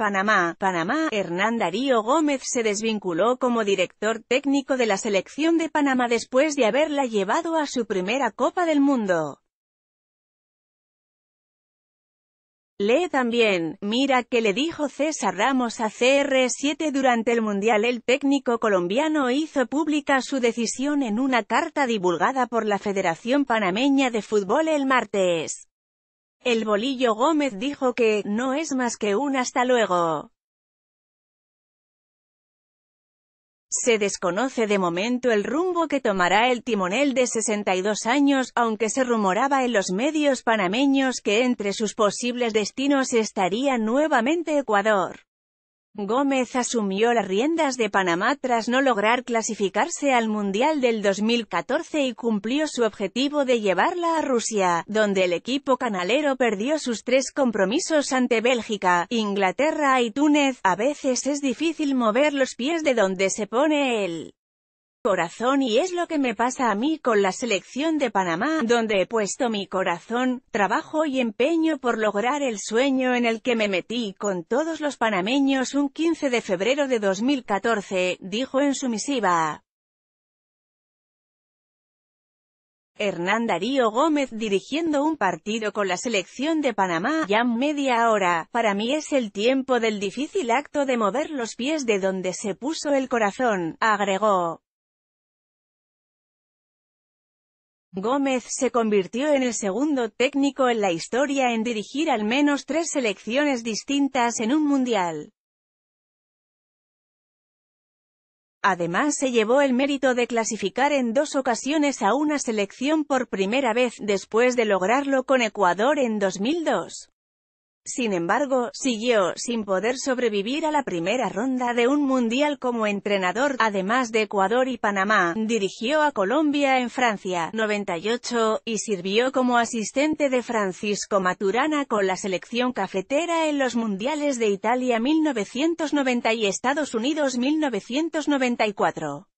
Panamá, Panamá, Hernán Darío Gómez se desvinculó como director técnico de la selección de Panamá después de haberla llevado a su primera Copa del Mundo. Lee también, mira que le dijo César Ramos a CR7 durante el Mundial. El técnico colombiano hizo pública su decisión en una carta divulgada por la Federación Panameña de Fútbol el martes. El bolillo Gómez dijo que, no es más que un hasta luego. Se desconoce de momento el rumbo que tomará el timonel de 62 años, aunque se rumoraba en los medios panameños que entre sus posibles destinos estaría nuevamente Ecuador. Gómez asumió las riendas de Panamá tras no lograr clasificarse al Mundial del 2014 y cumplió su objetivo de llevarla a Rusia, donde el equipo canalero perdió sus tres compromisos ante Bélgica, Inglaterra y Túnez. A veces es difícil mover los pies de donde se pone él corazón y es lo que me pasa a mí con la selección de Panamá, donde he puesto mi corazón, trabajo y empeño por lograr el sueño en el que me metí con todos los panameños un 15 de febrero de 2014, dijo en su misiva. Hernán Darío Gómez dirigiendo un partido con la selección de Panamá, ya media hora, para mí es el tiempo del difícil acto de mover los pies de donde se puso el corazón, agregó. Gómez se convirtió en el segundo técnico en la historia en dirigir al menos tres selecciones distintas en un mundial. Además se llevó el mérito de clasificar en dos ocasiones a una selección por primera vez, después de lograrlo con Ecuador en 2002. Sin embargo, siguió sin poder sobrevivir a la primera ronda de un mundial como entrenador, además de Ecuador y Panamá, dirigió a Colombia en Francia, 98, y sirvió como asistente de Francisco Maturana con la selección cafetera en los mundiales de Italia 1990 y Estados Unidos 1994.